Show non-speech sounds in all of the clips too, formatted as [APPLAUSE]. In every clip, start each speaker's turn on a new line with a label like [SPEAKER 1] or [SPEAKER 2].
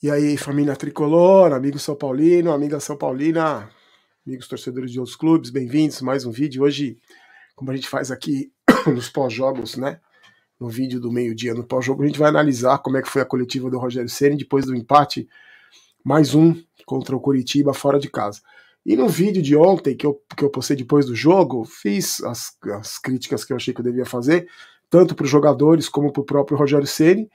[SPEAKER 1] E aí, família tricolor, amigo São Paulino, amiga São Paulina, amigos torcedores de outros clubes, bem-vindos. Mais um vídeo. Hoje, como a gente faz aqui [COUGHS] nos pós-jogos, né? No vídeo do meio-dia no pós-jogo, a gente vai analisar como é que foi a coletiva do Rogério Ceni depois do empate, mais um contra o Curitiba fora de casa. E no vídeo de ontem, que eu, que eu postei depois do jogo, fiz as, as críticas que eu achei que eu devia fazer, tanto para os jogadores como para o próprio Rogério Ceni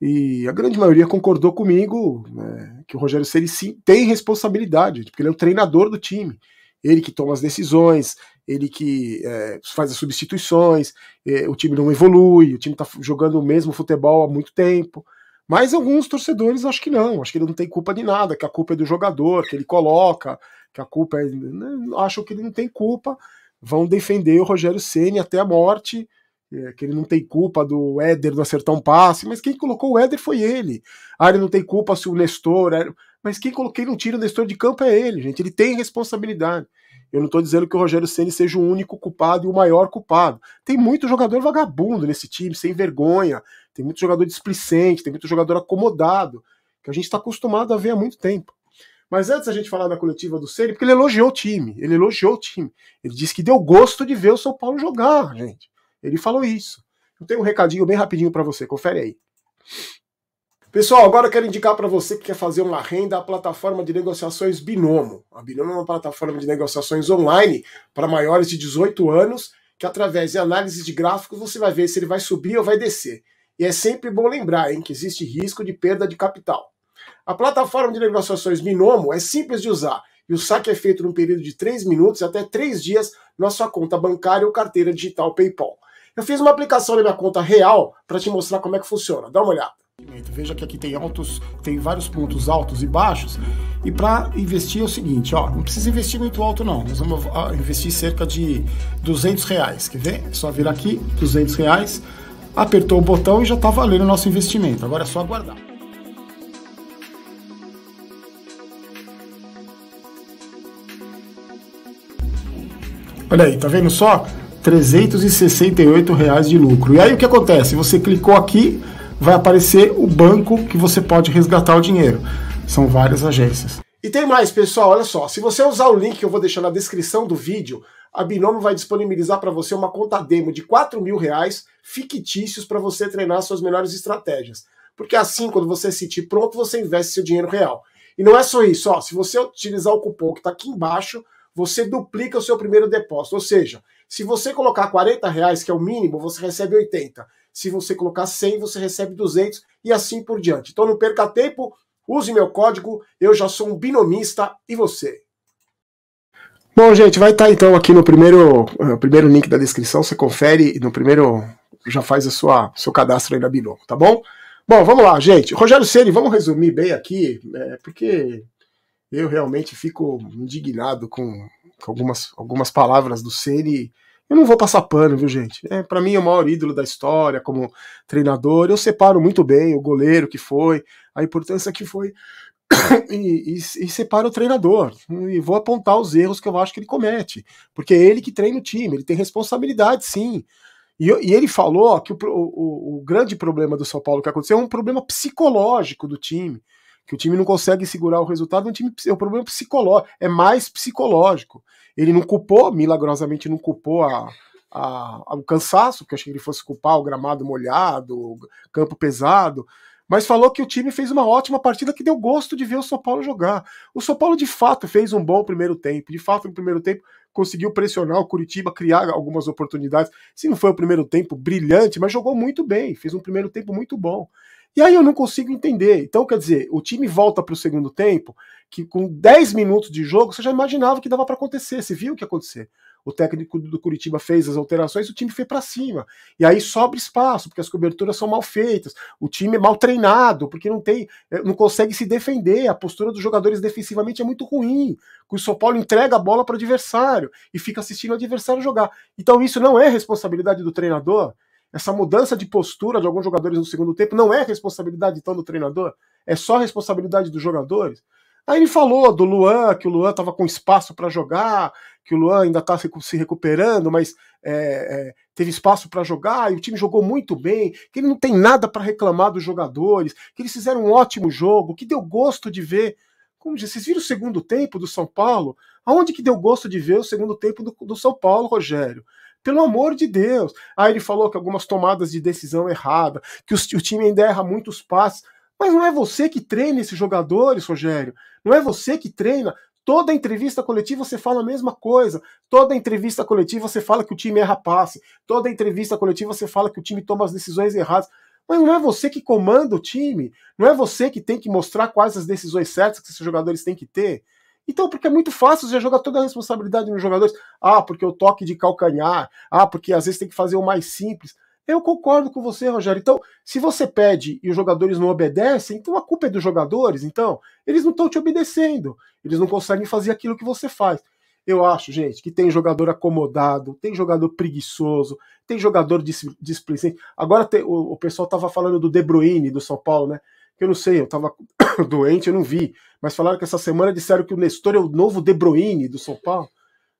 [SPEAKER 1] e a grande maioria concordou comigo né, que o Rogério Ceni sim tem responsabilidade, porque ele é o treinador do time. Ele que toma as decisões, ele que é, faz as substituições, é, o time não evolui, o time está jogando o mesmo futebol há muito tempo. Mas alguns torcedores acho que não, acho que ele não tem culpa de nada, que a culpa é do jogador, que ele coloca, que a culpa é. Né, acham que ele não tem culpa, vão defender o Rogério Ceni até a morte. É, que ele não tem culpa do Éder não acertar um passe, mas quem colocou o Éder foi ele. Ah, ele não tem culpa se o Nestor. Mas quem coloquei não tira o Nestor de campo é ele, gente. Ele tem responsabilidade. Eu não estou dizendo que o Rogério Ceni seja o único culpado e o maior culpado. Tem muito jogador vagabundo nesse time, sem vergonha. Tem muito jogador displicente, tem muito jogador acomodado, que a gente está acostumado a ver há muito tempo. Mas antes a gente falar da coletiva do Ceni, porque ele elogiou o time, ele elogiou o time. Ele disse que deu gosto de ver o São Paulo jogar, gente. Ele falou isso. Eu tenho um recadinho bem rapidinho para você, confere aí. Pessoal, agora eu quero indicar para você que quer fazer uma renda a plataforma de negociações Binomo. A Binomo é uma plataforma de negociações online para maiores de 18 anos, que através de análise de gráficos você vai ver se ele vai subir ou vai descer. E é sempre bom lembrar hein, que existe risco de perda de capital. A plataforma de negociações Binomo é simples de usar e o saque é feito num período de 3 minutos até 3 dias na sua conta bancária ou carteira digital PayPal. Eu fiz uma aplicação na minha conta real para te mostrar como é que funciona. Dá uma olhada. Veja que aqui tem altos, tem vários pontos altos e baixos. E para investir é o seguinte, ó, não precisa investir muito alto não. Nós vamos ah, investir cerca de 200 reais. Quer ver? É só vir aqui, 200 reais. Apertou o botão e já está valendo o nosso investimento. Agora é só aguardar. Olha aí, tá vendo só? 368 reais de lucro. E aí o que acontece? Você clicou aqui, vai aparecer o banco que você pode resgatar o dinheiro. São várias agências. E tem mais, pessoal, olha só. Se você usar o link que eu vou deixar na descrição do vídeo, a Binomo vai disponibilizar para você uma conta demo de 4 mil reais fictícios para você treinar suas melhores estratégias. Porque assim, quando você se sentir pronto, você investe seu dinheiro real. E não é só isso, ó. Se você utilizar o cupom que está aqui embaixo, você duplica o seu primeiro depósito. Ou seja, se você colocar 40 reais, que é o mínimo, você recebe 80. Se você colocar 100, você recebe 200 e assim por diante. Então não perca tempo, use meu código, eu já sou um binomista e você. Bom, gente, vai estar tá então aqui no primeiro, no eh, primeiro link da descrição, você confere no primeiro, já faz a sua seu cadastro aí na Binomo, tá bom? Bom, vamos lá, gente. Rogério Ceni, vamos resumir bem aqui, é, porque eu realmente fico indignado com algumas, algumas palavras do Ceni. Eu não vou passar pano, viu, gente? É, para mim é o maior ídolo da história como treinador. Eu separo muito bem o goleiro que foi, a importância que foi. [COUGHS] e, e, e separo o treinador. E vou apontar os erros que eu acho que ele comete. Porque é ele que treina o time, ele tem responsabilidade, sim. E, e ele falou que o, o, o grande problema do São Paulo que aconteceu é um problema psicológico do time que o time não consegue segurar o resultado, é um time, é um problema psicológico, é mais psicológico. Ele não culpou, milagrosamente não culpou a, a, a, o cansaço, que eu achei que ele fosse culpar o gramado molhado, o campo pesado, mas falou que o time fez uma ótima partida que deu gosto de ver o São Paulo jogar. O São Paulo de fato fez um bom primeiro tempo, de fato no primeiro tempo conseguiu pressionar o Curitiba, criar algumas oportunidades. Se não foi o primeiro tempo brilhante, mas jogou muito bem, fez um primeiro tempo muito bom. E aí eu não consigo entender. Então, quer dizer, o time volta para o segundo tempo, que com 10 minutos de jogo você já imaginava que dava para acontecer, você viu o que ia acontecer. O técnico do Curitiba fez as alterações, o time foi para cima. E aí sobra espaço, porque as coberturas são mal feitas, o time é mal treinado, porque não tem, eh, não consegue se defender, a postura dos jogadores defensivamente é muito ruim. O São Paulo entrega a bola para o adversário e fica assistindo o adversário jogar. Então isso não é responsabilidade do treinador essa mudança de postura de alguns jogadores no segundo tempo não é responsabilidade então do treinador, é só responsabilidade dos jogadores. Aí ele falou do Luan, que o Luan estava com espaço para jogar, que o Luan ainda está se recuperando, mas é, é, teve espaço para jogar e o time jogou muito bem, que ele não tem nada para reclamar dos jogadores, que eles fizeram um ótimo jogo, que deu gosto de ver. Como disse, vocês viram o segundo tempo do São Paulo? Aonde que deu gosto de ver o segundo tempo do, do São Paulo, Rogério? Pelo amor de Deus. Aí ele falou que algumas tomadas de decisão errada, que o, time ainda erra muitos passes. Mas não é você que treina esses jogadores, Rogério. Não é você que treina. Toda entrevista coletiva você fala a mesma coisa. Toda entrevista coletiva você fala que o time erra passe. Toda entrevista coletiva você fala que o time toma as decisões erradas. Mas não é você que comanda o time. Não é você que tem que mostrar quais as decisões certas que esses jogadores têm que ter. Então, porque é muito fácil você jogar toda a responsabilidade nos jogadores. Ah, porque o toque de calcanhar. Ah, porque às vezes tem que fazer o mais simples. Eu concordo com você, Rogério. Então, se você pede e os jogadores não obedecem, então a culpa é dos jogadores. Então, eles não estão te obedecendo. Eles não conseguem fazer aquilo que você faz. Eu acho, gente, que tem jogador acomodado, tem jogador preguiçoso, tem jogador displicente. Agora tem, o, o, pessoal estava falando do De Bruyne do São Paulo, né? Que eu não sei, eu estava [LAUGHS] doente, eu não vi. Mas falaram que essa semana disseram que o Nestor é o novo De Bruyne do São Paulo.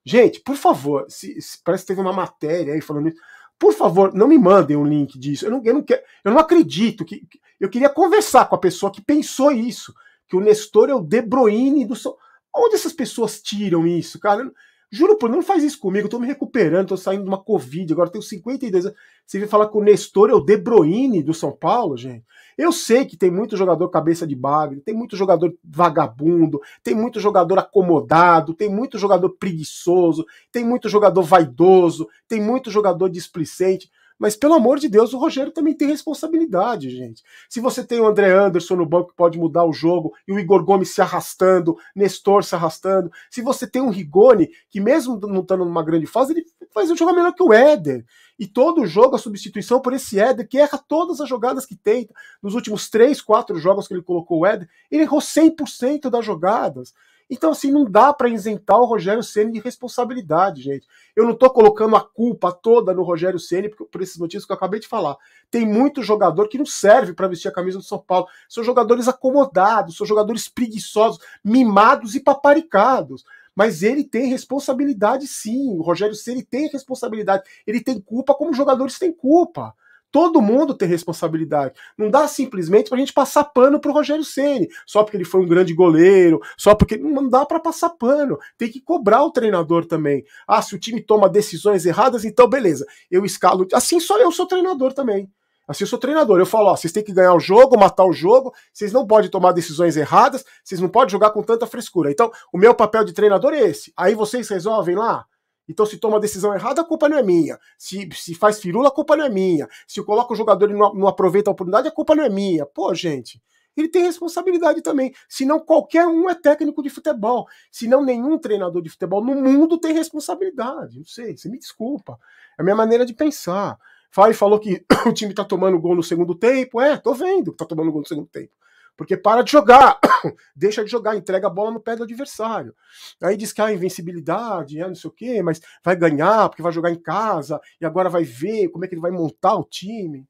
[SPEAKER 1] Gente, por favor, se, se, parece que teve uma matéria aí falando isso. Por favor, não me mandem um link disso. Eu não, eu não, quero, eu não acredito que. Eu queria conversar com a pessoa que pensou isso. Que o Nestor é o De Bruyne do São Onde essas pessoas tiram isso, cara? Juro por não faz isso comigo, eu tô me recuperando, tô saindo de uma Covid, agora tenho 52 anos. Você vem falar com o Nestor é o De Bruyne do São Paulo, gente. Eu sei que tem muito jogador cabeça de bagre, tem muito jogador vagabundo, tem muito jogador acomodado, tem muito jogador preguiçoso, tem muito jogador vaidoso, tem muito jogador displicente. Mas, pelo amor de Deus, o Rogério também tem responsabilidade, gente. Se você tem o André Anderson no banco que pode mudar o jogo, e o Igor Gomes se arrastando, Nestor se arrastando. Se você tem um Rigoni, que mesmo não estando numa grande fase, ele faz um jogo melhor que o Éder. E todo jogo, a substituição por esse Éder, que erra todas as jogadas que tenta. Nos últimos três, quatro jogos que ele colocou o Éder, ele errou 100% das jogadas. Então, assim, não dá para isentar o Rogério Ceni de responsabilidade, gente. Eu não estou colocando a culpa toda no Rogério Ceni por, esses motivos que eu acabei de falar. Tem muito jogador que não serve para vestir a camisa do São Paulo. São jogadores acomodados, são jogadores preguiçosos, mimados e paparicados. Mas ele tem responsabilidade, sim. O Rogério Ceni tem responsabilidade. Ele tem culpa como jogadores têm culpa todo mundo ter responsabilidade. Não dá simplesmente para a gente passar pano para o Rogério Ceni, só porque ele foi um grande goleiro, só porque não dá para passar pano. Tem que cobrar o treinador também. Ah, se o time toma decisões erradas, então beleza. Eu escalo. Assim só eu sou treinador também. Assim eu sou treinador. Eu falo, ó, vocês têm que ganhar o jogo, matar o jogo, vocês não podem tomar decisões erradas, vocês não podem jogar com tanta frescura. Então, o meu papel de treinador é esse. Aí vocês resolvem lá então, se toma a decisão errada, a culpa não é minha. Se, se faz firula, a culpa não é minha. Se coloca o jogador e não, não aproveita a oportunidade, a culpa não é minha. Pô, gente, ele tem responsabilidade também. Senão, qualquer um é técnico de futebol. Senão, nenhum treinador de futebol no mundo tem responsabilidade. Não sei, você me desculpa. É a minha maneira de pensar. Fábio falou que [COUGHS] o time tá tomando gol no segundo tempo. É, tô vendo que tá tomando gol no segundo tempo. Porque para de jogar, [COUGHS] deixa de jogar, entrega a bola no pé do adversário. Aí diz que a ah, invencibilidade, é, não sei o quê, mas vai ganhar porque vai jogar em casa e agora vai ver como é que ele vai montar o time.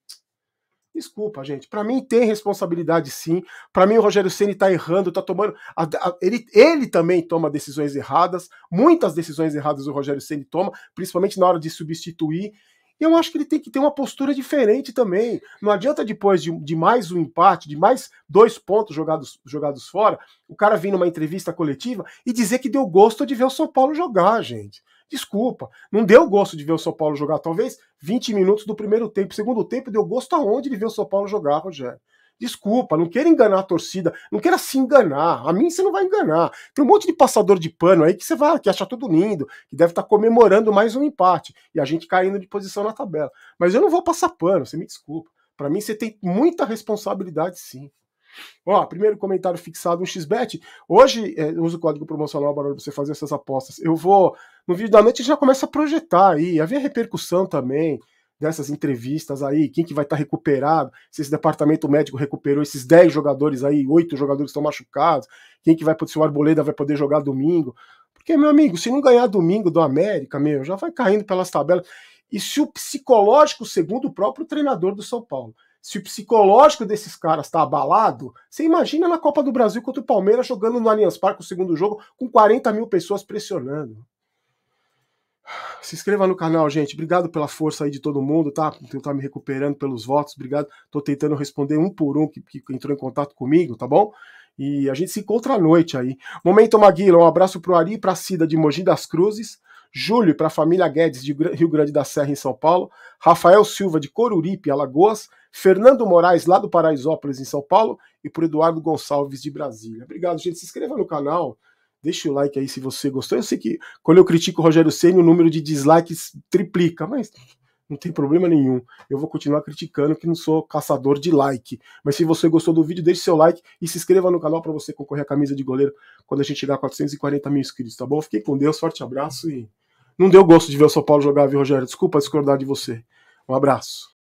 [SPEAKER 1] Desculpa, gente. Para mim tem responsabilidade sim. Para mim o Rogério Ceni tá errando, tá tomando, a, a, ele, ele também toma decisões erradas, muitas decisões erradas o Rogério Ceni toma, principalmente na hora de substituir eu acho que ele tem que ter uma postura diferente também. Não adianta depois de, de mais um empate, de mais dois pontos jogados, jogados fora, o cara vir numa entrevista coletiva e dizer que deu gosto de ver o São Paulo jogar, gente. Desculpa, não deu gosto de ver o São Paulo jogar. Talvez 20 minutos do primeiro tempo. Segundo tempo, deu gosto aonde de ver o São Paulo jogar, Rogério. Desculpa, não queira enganar a torcida, não queira se enganar. A mim você não vai enganar. Tem um monte de passador de pano aí que você vai que acha tudo lindo, que deve estar tá comemorando mais um empate e a gente caindo de posição na tabela. Mas eu não vou passar pano, você me desculpa. Para mim você tem muita responsabilidade sim. Ó, primeiro comentário fixado no XBET. Hoje, é, uso o código promocional para você fazer essas apostas. Eu vou, no vídeo da noite, já começa a projetar aí. Havia repercussão também dessas entrevistas aí, quem que vai estar tá recuperado, se esse departamento médico recuperou esses 10 jogadores aí, oito jogadores estão machucados, quem que vai poder, se o Arboleda vai poder jogar domingo. Porque, meu amigo, se não ganhar domingo do América, meu, já vai caindo pelas tabelas. E se o psicológico, segundo o próprio treinador do São Paulo, se o psicológico desses caras está abalado, você imagina na Copa do Brasil contra o Palmeiras jogando no Allianz Parque o segundo jogo com 40 mil pessoas pressionando. Se inscreva no canal, gente. Obrigado pela força aí de todo mundo, tá? Tentar me recuperando pelos votos. Obrigado. Tô tentando responder um por um que, que entrou em contato comigo, tá bom? E a gente se encontra à noite aí. Momento Maguila, um abraço pro Ari e pra Cida de Mogi das Cruzes. Júlio para a família Guedes de Rio Grande da Serra em São Paulo, Rafael Silva de Coruripe, Alagoas, Fernando Moraes lá do Paraisópolis em São Paulo e por Eduardo Gonçalves de Brasília. Obrigado, gente. Se inscreva no canal, Deixa o like aí se você gostou. Eu sei que quando eu critico o Rogério Senna, o número de dislikes triplica, mas não tem problema nenhum. Eu vou continuar criticando que não sou caçador de like. Mas se você gostou do vídeo, deixe seu like e se inscreva no canal para você concorrer à camisa de goleiro quando a gente chegar a 440 mil inscritos, tá bom? Fiquem com Deus, forte abraço e. Não deu gosto de ver o São Paulo jogar, viu, Rogério? Desculpa discordar de você. Um abraço.